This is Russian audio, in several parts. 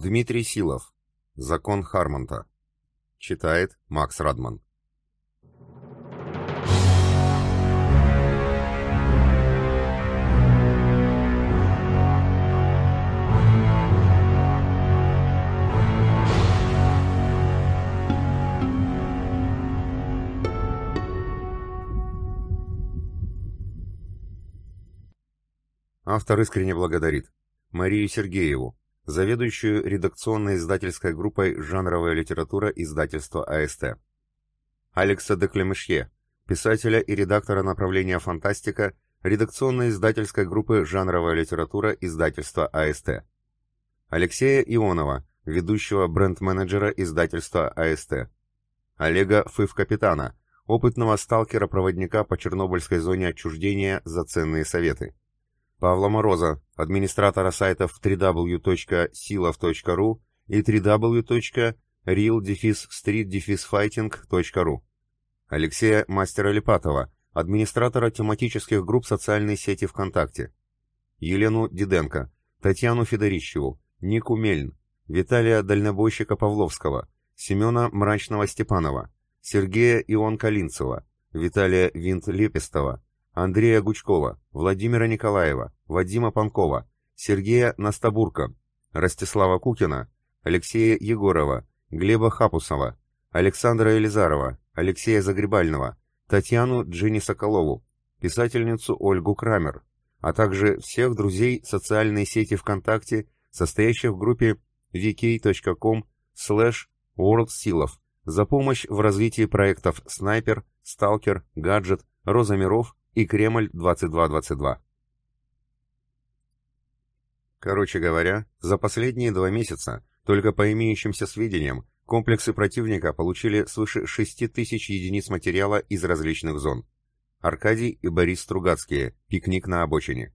Дмитрий Силов. Закон Хармонта. Читает Макс Радман. Автор искренне благодарит Марию Сергееву, заведующую редакционно-издательской группой «Жанровая литература» издательства АСТ. Алекса де Клемешье, писателя и редактора направления «Фантастика», редакционно-издательской группы «Жанровая литература» издательства АСТ. Алексея Ионова, ведущего бренд-менеджера издательства АСТ. Олега Фыв-Капитана, опытного сталкера-проводника по Чернобыльской зоне отчуждения за ценные советы. Павла Мороза, администратора сайтов www.silov.ru и www.real-street-fighting.ru. Алексея Мастера Липатова, администратора тематических групп социальной сети ВКонтакте. Елену Диденко, Татьяну Федорищеву, Нику Мельн, Виталия Дальнобойщика Павловского, Семена Мрачного Степанова, Сергея Ион Калинцева, Виталия Винт Лепестова, Андрея Гучкова, Владимира Николаева, Вадима Панкова, Сергея Настабурка, Ростислава Кукина, Алексея Егорова, Глеба Хапусова, Александра Елизарова, Алексея Загребального, Татьяну Джинни Соколову, писательницу Ольгу Крамер, а также всех друзей социальной сети ВКонтакте, состоящих в группе vk.com slash worldsilov за помощь в развитии проектов «Снайпер», «Сталкер», «Гаджет», «Роза миров» и Кремль-2222. Короче говоря, за последние два месяца, только по имеющимся сведениям, комплексы противника получили свыше 6 тысяч единиц материала из различных зон. Аркадий и Борис Стругацкие. Пикник на обочине.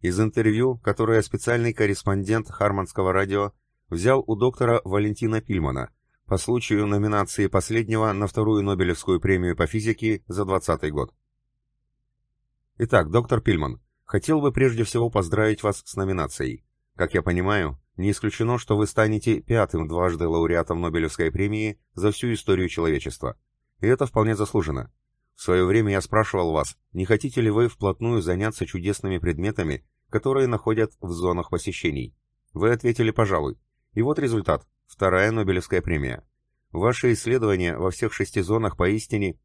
Из интервью, которое специальный корреспондент Харманского радио взял у доктора Валентина Пильмана, по случаю номинации последнего на вторую Нобелевскую премию по физике за 2020 год. Итак, доктор Пильман, хотел бы прежде всего поздравить вас с номинацией. Как я понимаю, не исключено, что вы станете пятым дважды лауреатом Нобелевской премии за всю историю человечества. И это вполне заслуженно. В свое время я спрашивал вас, не хотите ли вы вплотную заняться чудесными предметами, которые находят в зонах посещений. Вы ответили «пожалуй». И вот результат. Вторая Нобелевская премия. Ваши исследования во всех шести зонах поистине...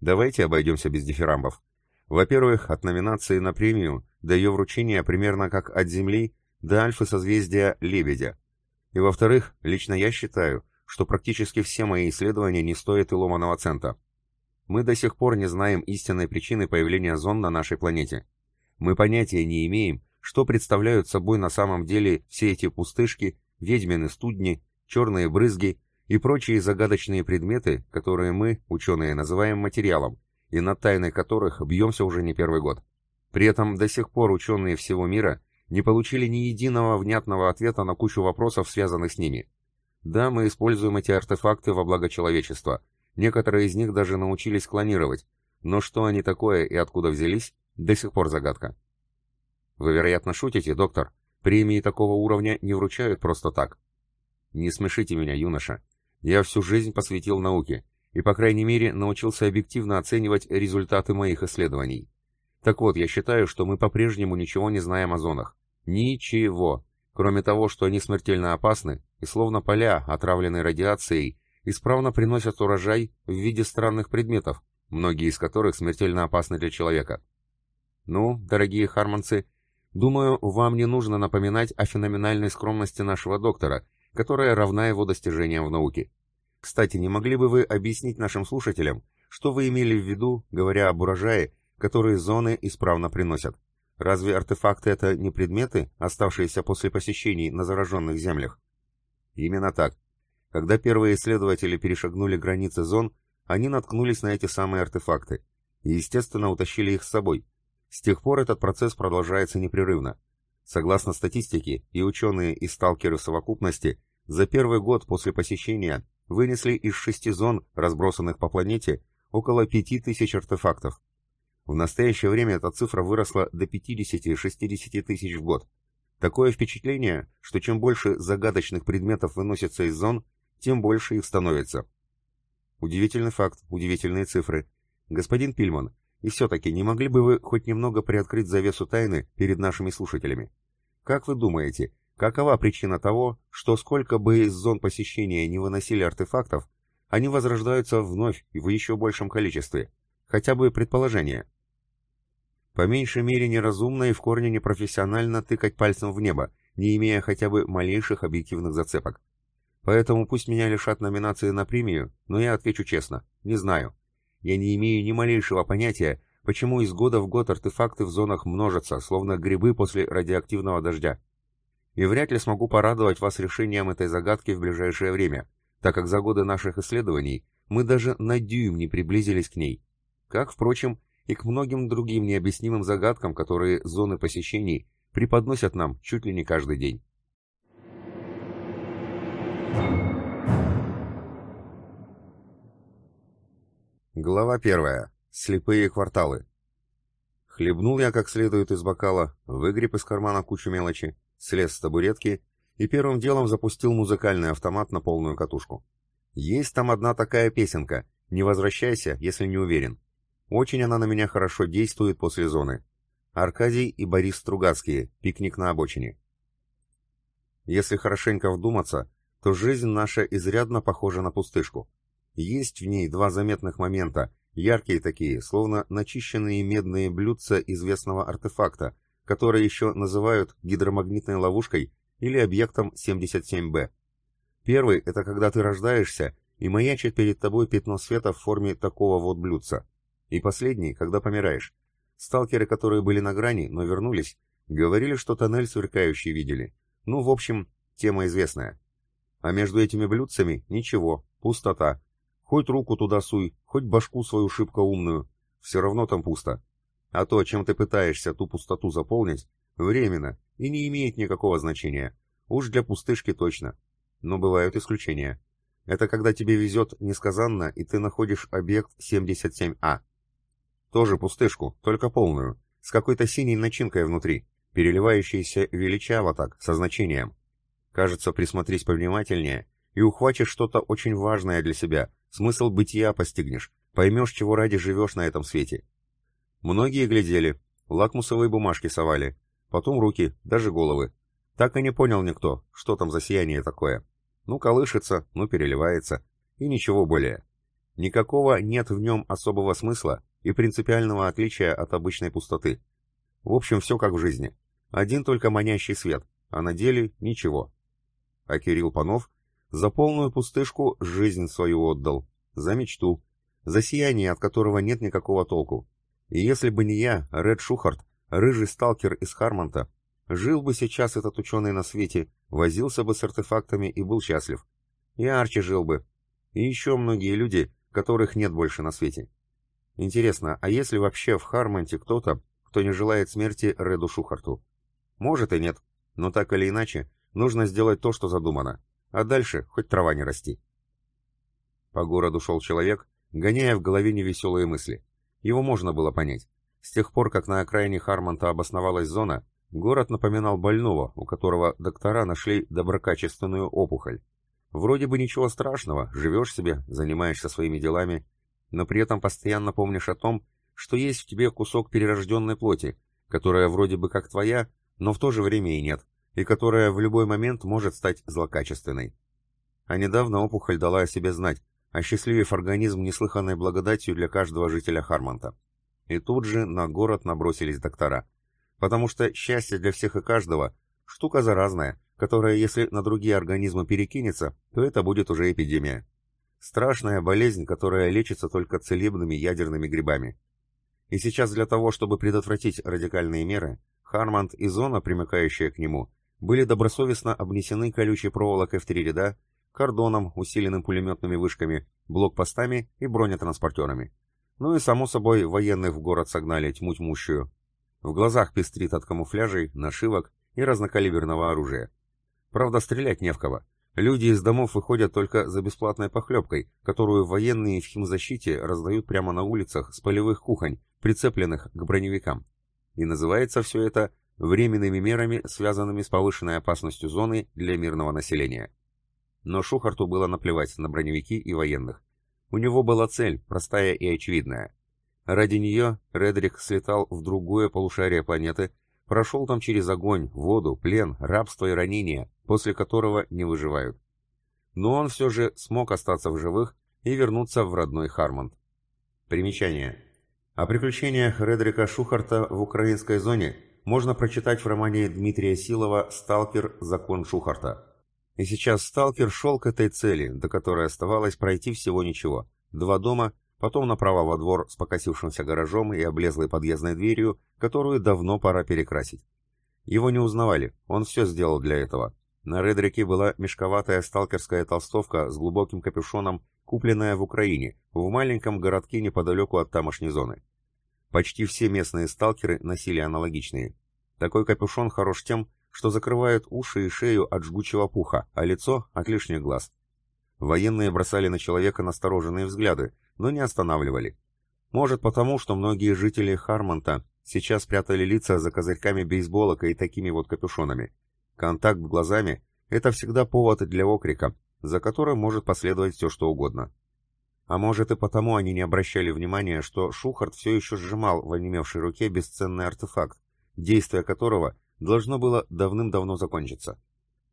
Давайте обойдемся без дифирамбов. Во-первых, от номинации на премию до ее вручения примерно как от Земли до альфы созвездия Лебедя. И во-вторых, лично я считаю, что практически все мои исследования не стоят и ломаного цента. Мы до сих пор не знаем истинной причины появления зон на нашей планете. Мы понятия не имеем, что представляют собой на самом деле все эти пустышки, ведьмины студни черные брызги и прочие загадочные предметы, которые мы, ученые, называем материалом, и над тайной которых бьемся уже не первый год. При этом до сих пор ученые всего мира не получили ни единого внятного ответа на кучу вопросов, связанных с ними. Да, мы используем эти артефакты во благо человечества, некоторые из них даже научились клонировать, но что они такое и откуда взялись, до сих пор загадка. Вы, вероятно, шутите, доктор. Премии такого уровня не вручают просто так. Не смешите меня, юноша. Я всю жизнь посвятил науке и, по крайней мере, научился объективно оценивать результаты моих исследований. Так вот, я считаю, что мы по-прежнему ничего не знаем о зонах. Ничего. Кроме того, что они смертельно опасны и словно поля, отравленные радиацией, исправно приносят урожай в виде странных предметов, многие из которых смертельно опасны для человека. Ну, дорогие харманцы, думаю, вам не нужно напоминать о феноменальной скромности нашего доктора, которая равна его достижениям в науке. Кстати, не могли бы вы объяснить нашим слушателям, что вы имели в виду, говоря об урожае, которые зоны исправно приносят? Разве артефакты это не предметы, оставшиеся после посещений на зараженных землях? Именно так. Когда первые исследователи перешагнули границы зон, они наткнулись на эти самые артефакты и, естественно, утащили их с собой. С тех пор этот процесс продолжается непрерывно. Согласно статистике, и ученые, и сталкеры в совокупности за первый год после посещения вынесли из шести зон, разбросанных по планете, около 5000 артефактов. В настоящее время эта цифра выросла до 50-60 тысяч в год. Такое впечатление, что чем больше загадочных предметов выносится из зон, тем больше их становится. Удивительный факт, удивительные цифры. Господин Пильман, и все-таки не могли бы вы хоть немного приоткрыть завесу тайны перед нашими слушателями? Как вы думаете, какова причина того, что сколько бы из зон посещения не выносили артефактов, они возрождаются вновь и в еще большем количестве? Хотя бы предположение. По меньшей мере неразумно и в корне непрофессионально тыкать пальцем в небо, не имея хотя бы малейших объективных зацепок. Поэтому пусть меня лишат номинации на премию, но я отвечу честно, не знаю. Я не имею ни малейшего понятия, почему из года в год артефакты в зонах множатся, словно грибы после радиоактивного дождя. И вряд ли смогу порадовать вас решением этой загадки в ближайшее время, так как за годы наших исследований мы даже на дюйм не приблизились к ней. Как, впрочем, и к многим другим необъяснимым загадкам, которые зоны посещений преподносят нам чуть ли не каждый день. Глава первая. Слепые кварталы. Хлебнул я как следует из бокала, выгреб из кармана кучу мелочи, слез с табуретки и первым делом запустил музыкальный автомат на полную катушку. Есть там одна такая песенка «Не возвращайся, если не уверен». Очень она на меня хорошо действует после зоны. Аркадий и Борис Стругацкие. Пикник на обочине. Если хорошенько вдуматься, то жизнь наша изрядно похожа на пустышку. Есть в ней два заметных момента, яркие такие, словно начищенные медные блюдца известного артефакта, которые еще называют гидромагнитной ловушкой или объектом 77Б. Первый — это когда ты рождаешься, и маячит перед тобой пятно света в форме такого вот блюдца. И последний — когда помираешь. Сталкеры, которые были на грани, но вернулись, говорили, что тоннель сверкающий видели. Ну, в общем, тема известная. А между этими блюдцами — ничего, пустота, Хоть руку туда суй, хоть башку свою шибко умную, все равно там пусто. А то, чем ты пытаешься ту пустоту заполнить, временно и не имеет никакого значения. Уж для пустышки точно. Но бывают исключения. Это когда тебе везет несказанно, и ты находишь объект 77А. Тоже пустышку, только полную, с какой-то синей начинкой внутри, переливающейся величаво так, со значением. Кажется, присмотрись повнимательнее, и ухватишь что-то очень важное для себя, Смысл бытия постигнешь, поймешь, чего ради живешь на этом свете. Многие глядели, лакмусовые бумажки совали, потом руки, даже головы. Так и не понял никто, что там за сияние такое. Ну, колышется, ну, переливается, и ничего более. Никакого нет в нем особого смысла и принципиального отличия от обычной пустоты. В общем, все как в жизни. Один только манящий свет, а на деле ничего. А Кирилл Панов за полную пустышку жизнь свою отдал. За мечту. За сияние, от которого нет никакого толку. И если бы не я, Ред Шухарт, рыжий сталкер из Хармонта, жил бы сейчас этот ученый на свете, возился бы с артефактами и был счастлив. И Арчи жил бы. И еще многие люди, которых нет больше на свете. Интересно, а если вообще в Хармонте кто-то, кто не желает смерти Реду Шухарту? Может и нет, но так или иначе, нужно сделать то, что задумано а дальше хоть трава не расти. По городу шел человек, гоняя в голове невеселые мысли. Его можно было понять. С тех пор, как на окраине Хармонта обосновалась зона, город напоминал больного, у которого доктора нашли доброкачественную опухоль. Вроде бы ничего страшного, живешь себе, занимаешься своими делами, но при этом постоянно помнишь о том, что есть в тебе кусок перерожденной плоти, которая вроде бы как твоя, но в то же время и нет и которая в любой момент может стать злокачественной. А недавно опухоль дала о себе знать, осчастливив организм неслыханной благодатью для каждого жителя Хармонта. И тут же на город набросились доктора. Потому что счастье для всех и каждого – штука заразная, которая, если на другие организмы перекинется, то это будет уже эпидемия. Страшная болезнь, которая лечится только целебными ядерными грибами. И сейчас для того, чтобы предотвратить радикальные меры, Хармонт и зона, примыкающая к нему, были добросовестно обнесены колючей проволокой в три ряда, кордоном, усиленным пулеметными вышками, блокпостами и бронетранспортерами. Ну и, само собой, военных в город согнали тьму тьмущую. В глазах пестрит от камуфляжей, нашивок и разнокалиберного оружия. Правда, стрелять не в кого. Люди из домов выходят только за бесплатной похлебкой, которую военные в химзащите раздают прямо на улицах с полевых кухонь, прицепленных к броневикам. И называется все это временными мерами, связанными с повышенной опасностью зоны для мирного населения. Но Шухарту было наплевать на броневики и военных. У него была цель, простая и очевидная. Ради нее Редрик слетал в другое полушарие планеты, прошел там через огонь, воду, плен, рабство и ранения, после которого не выживают. Но он все же смог остаться в живых и вернуться в родной Хармонд. Примечание. О приключениях Редрика Шухарта в украинской зоне – можно прочитать в романе Дмитрия Силова «Сталкер. Закон Шухарта». И сейчас «Сталкер» шел к этой цели, до которой оставалось пройти всего ничего. Два дома, потом направо во двор с покосившимся гаражом и облезлой подъездной дверью, которую давно пора перекрасить. Его не узнавали, он все сделал для этого. На Редрике была мешковатая сталкерская толстовка с глубоким капюшоном, купленная в Украине, в маленьком городке неподалеку от тамошней зоны. Почти все местные сталкеры носили аналогичные. Такой капюшон хорош тем, что закрывает уши и шею от жгучего пуха, а лицо — от лишних глаз. Военные бросали на человека настороженные взгляды, но не останавливали. Может потому, что многие жители Хармонта сейчас прятали лица за козырьками бейсболок и такими вот капюшонами. Контакт глазами — это всегда повод для окрика, за которым может последовать все что угодно. А может и потому они не обращали внимания, что Шухарт все еще сжимал в онемевшей руке бесценный артефакт, действие которого должно было давным-давно закончиться.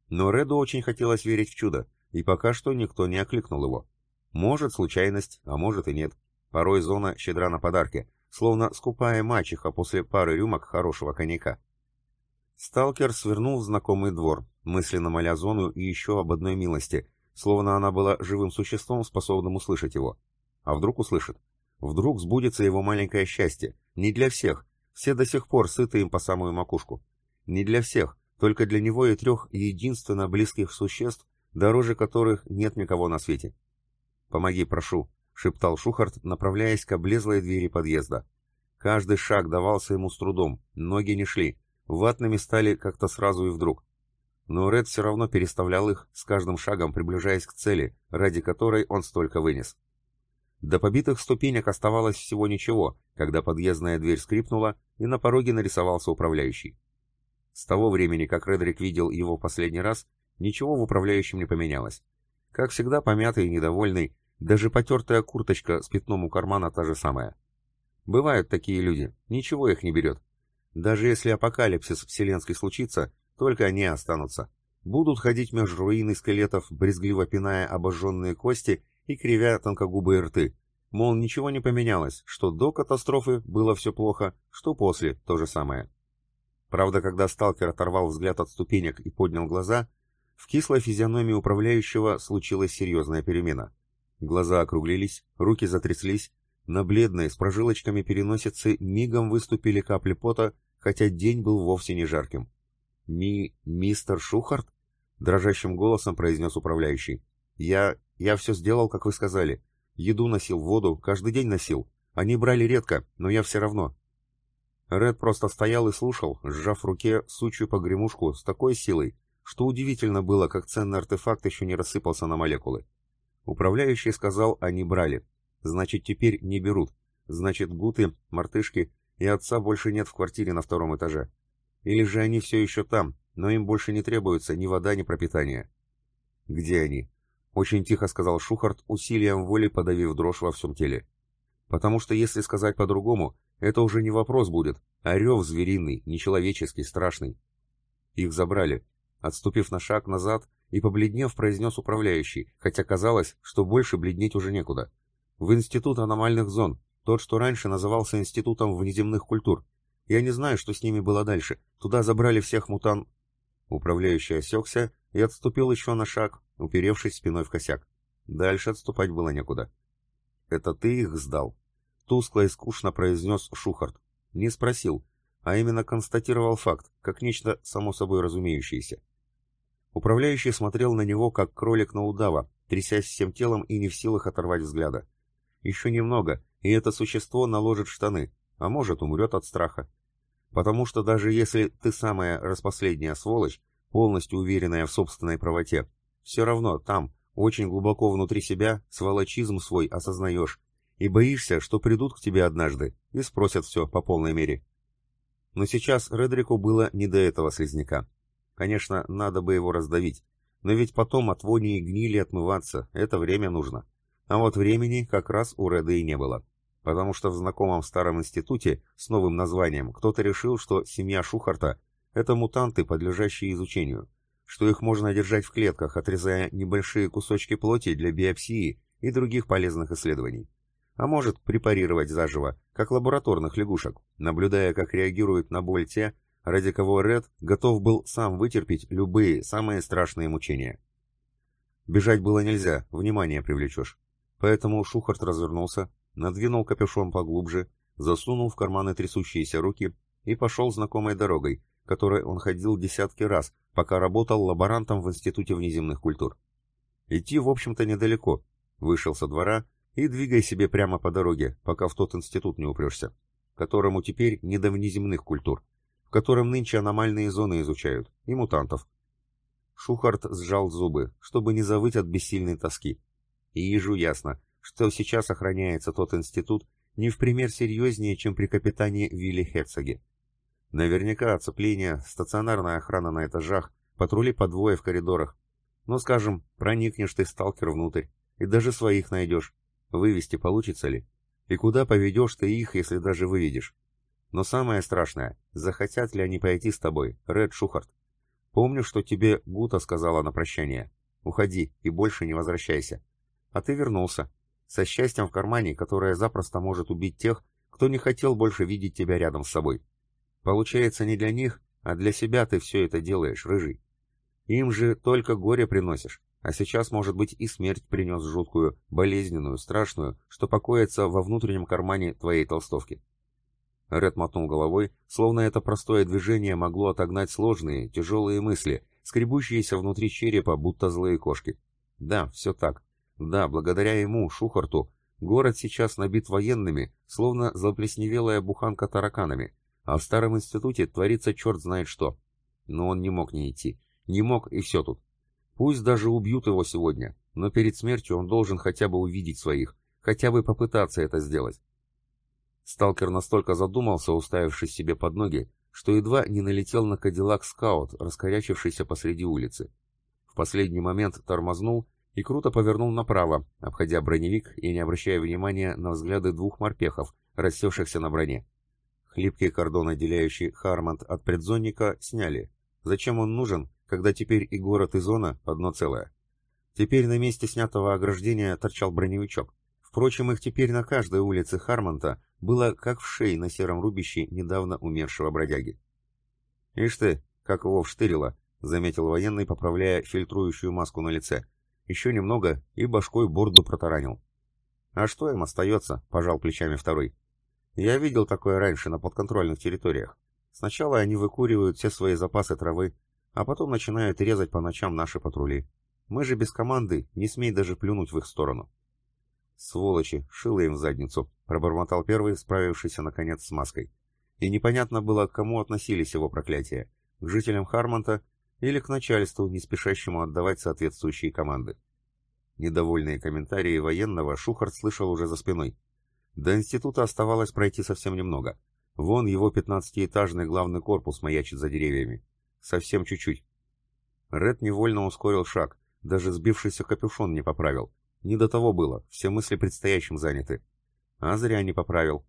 Но Реду очень хотелось верить в чудо, и пока что никто не окликнул его. Может, случайность, а может и нет. Порой зона щедра на подарки, словно скупая мачеха после пары рюмок хорошего коньяка. Сталкер свернул в знакомый двор, мысленно моля зону и еще об одной милости, словно она была живым существом, способным услышать его. А вдруг услышит? Вдруг сбудется его маленькое счастье. Не для всех. Все до сих пор сыты им по самую макушку. Не для всех, только для него и трех единственно близких существ, дороже которых нет никого на свете. «Помоги, прошу», — шептал Шухарт, направляясь к облезлой двери подъезда. Каждый шаг давался ему с трудом, ноги не шли, ватными стали как-то сразу и вдруг. Но Ред все равно переставлял их, с каждым шагом приближаясь к цели, ради которой он столько вынес. До побитых ступенек оставалось всего ничего, когда подъездная дверь скрипнула, и на пороге нарисовался управляющий. С того времени, как Редрик видел его последний раз, ничего в управляющем не поменялось. Как всегда, помятый и недовольный, даже потертая курточка с пятном у кармана та же самая. Бывают такие люди, ничего их не берет. Даже если апокалипсис вселенский случится, только они останутся. Будут ходить меж руин и скелетов, брезгливо пиная обожженные кости и кривя тонкогубые рты. Мол, ничего не поменялось, что до катастрофы было все плохо, что после то же самое. Правда, когда сталкер оторвал взгляд от ступенек и поднял глаза, в кислой физиономии управляющего случилась серьезная перемена. Глаза округлились, руки затряслись, на бледной с прожилочками переносицы мигом выступили капли пота, хотя день был вовсе не жарким. «Ми... мистер Шухарт?» — дрожащим голосом произнес управляющий. «Я... я все сделал, как вы сказали. Еду носил, воду, каждый день носил. Они брали редко, но я все равно». Ред просто стоял и слушал, сжав в руке сучью погремушку с такой силой, что удивительно было, как ценный артефакт еще не рассыпался на молекулы. Управляющий сказал, они брали. Значит, теперь не берут. Значит, гуты, мартышки и отца больше нет в квартире на втором этаже. Или же они все еще там, но им больше не требуется ни вода, ни пропитание? Где они? Очень тихо сказал Шухарт, усилием воли подавив дрожь во всем теле. Потому что если сказать по-другому, это уже не вопрос будет, а рев звериный, нечеловеческий, страшный. Их забрали. Отступив на шаг назад и побледнев, произнес управляющий, хотя казалось, что больше бледнеть уже некуда. В Институт аномальных зон, тот, что раньше назывался Институтом внеземных культур, я не знаю, что с ними было дальше. Туда забрали всех мутан...» Управляющий осекся и отступил еще на шаг, уперевшись спиной в косяк. Дальше отступать было некуда. «Это ты их сдал?» Тускло и скучно произнес Шухарт. Не спросил, а именно констатировал факт, как нечто само собой разумеющееся. Управляющий смотрел на него, как кролик на удава, трясясь всем телом и не в силах оторвать взгляда. Еще немного, и это существо наложит штаны, а может, умрет от страха. Потому что даже если ты самая распоследняя сволочь, полностью уверенная в собственной правоте, все равно там, очень глубоко внутри себя, сволочизм свой осознаешь и боишься, что придут к тебе однажды и спросят все по полной мере. Но сейчас Редрику было не до этого слизняка. Конечно, надо бы его раздавить, но ведь потом от вони и гнили отмываться, это время нужно. А вот времени как раз у Реда и не было. — потому что в знакомом старом институте с новым названием кто-то решил, что семья Шухарта – это мутанты, подлежащие изучению, что их можно держать в клетках, отрезая небольшие кусочки плоти для биопсии и других полезных исследований. А может, препарировать заживо, как лабораторных лягушек, наблюдая, как реагируют на боль те, ради кого Ред готов был сам вытерпеть любые самые страшные мучения. Бежать было нельзя, внимание привлечешь. Поэтому Шухарт развернулся, надвинул капюшон поглубже, засунул в карманы трясущиеся руки и пошел знакомой дорогой, которой он ходил десятки раз, пока работал лаборантом в Институте внеземных культур. Идти, в общем-то, недалеко. Вышел со двора и двигай себе прямо по дороге, пока в тот институт не упрешься, которому теперь не до внеземных культур, в котором нынче аномальные зоны изучают, и мутантов. Шухарт сжал зубы, чтобы не завыть от бессильной тоски. И ежу ясно, что сейчас охраняется тот институт не в пример серьезнее, чем при капитане Вилли Хетцеге. Наверняка оцепление, стационарная охрана на этажах, патрули по двое в коридорах. Но, ну, скажем, проникнешь ты, сталкер, внутрь, и даже своих найдешь. Вывести получится ли? И куда поведешь ты их, если даже выведешь? Но самое страшное, захотят ли они пойти с тобой, Ред Шухарт? Помню, что тебе Гута сказала на прощание. Уходи и больше не возвращайся. А ты вернулся со счастьем в кармане, которое запросто может убить тех, кто не хотел больше видеть тебя рядом с собой. Получается, не для них, а для себя ты все это делаешь, рыжий. Им же только горе приносишь, а сейчас, может быть, и смерть принес жуткую, болезненную, страшную, что покоится во внутреннем кармане твоей толстовки. Ред мотнул головой, словно это простое движение могло отогнать сложные, тяжелые мысли, скребущиеся внутри черепа, будто злые кошки. Да, все так. Да, благодаря ему, Шухарту, город сейчас набит военными, словно заплесневелая буханка тараканами, а в старом институте творится черт знает что. Но он не мог не идти. Не мог, и все тут. Пусть даже убьют его сегодня, но перед смертью он должен хотя бы увидеть своих, хотя бы попытаться это сделать. Сталкер настолько задумался, уставившись себе под ноги, что едва не налетел на кадиллак-скаут, раскорячившийся посреди улицы. В последний момент тормознул и круто повернул направо, обходя броневик и не обращая внимания на взгляды двух морпехов, рассевшихся на броне. Хлипкий кордон, отделяющий Хармонт от предзонника, сняли. Зачем он нужен, когда теперь и город, и зона одно целое? Теперь на месте снятого ограждения торчал броневичок. Впрочем, их теперь на каждой улице Хармонта было как в шее на сером рубище недавно умершего бродяги. «Ишь ты, как его вштырило!» — заметил военный, поправляя фильтрующую маску на лице — еще немного и башкой борду протаранил. «А что им остается?» — пожал плечами второй. «Я видел такое раньше на подконтрольных территориях. Сначала они выкуривают все свои запасы травы, а потом начинают резать по ночам наши патрули. Мы же без команды, не смей даже плюнуть в их сторону». «Сволочи, шило им в задницу», — пробормотал первый, справившийся наконец с маской. И непонятно было, к кому относились его проклятия — к жителям Хармонта или к начальству, не спешащему отдавать соответствующие команды. Недовольные комментарии военного Шухарт слышал уже за спиной. До института оставалось пройти совсем немного. Вон его пятнадцатиэтажный главный корпус маячит за деревьями. Совсем чуть-чуть. Ред невольно ускорил шаг, даже сбившийся капюшон не поправил. Не до того было, все мысли предстоящим заняты. А зря не поправил.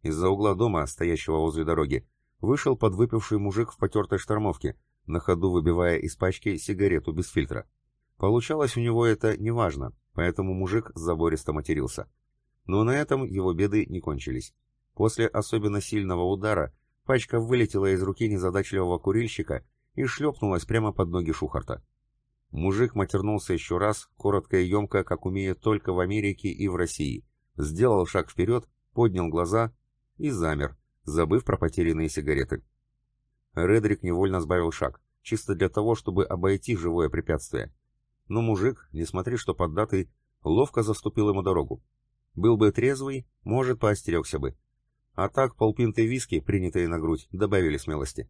Из-за угла дома, стоящего возле дороги, вышел подвыпивший мужик в потертой штормовке, на ходу выбивая из пачки сигарету без фильтра. Получалось у него это неважно, поэтому мужик забористо матерился. Но на этом его беды не кончились. После особенно сильного удара пачка вылетела из руки незадачливого курильщика и шлепнулась прямо под ноги Шухарта. Мужик матернулся еще раз, коротко и емко, как умеет только в Америке и в России. Сделал шаг вперед, поднял глаза и замер, забыв про потерянные сигареты. Редрик невольно сбавил шаг, чисто для того, чтобы обойти живое препятствие. Но мужик, не смотри, что поддатый, ловко заступил ему дорогу. Был бы трезвый, может, поостерегся бы. А так полпинты виски, принятые на грудь, добавили смелости.